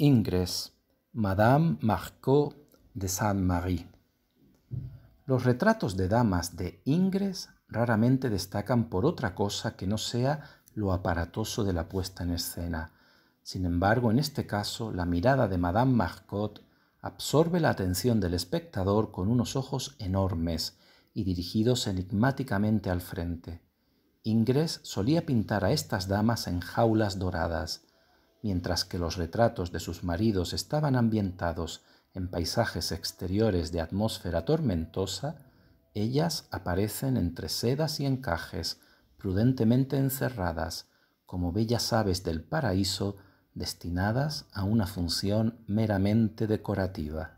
Ingres, Madame Marcot de Saint-Marie. Los retratos de damas de Ingres raramente destacan por otra cosa que no sea lo aparatoso de la puesta en escena. Sin embargo, en este caso, la mirada de Madame Marcot absorbe la atención del espectador con unos ojos enormes y dirigidos enigmáticamente al frente. Ingres solía pintar a estas damas en jaulas doradas, mientras que los retratos de sus maridos estaban ambientados en paisajes exteriores de atmósfera tormentosa, ellas aparecen entre sedas y encajes, prudentemente encerradas, como bellas aves del paraíso destinadas a una función meramente decorativa.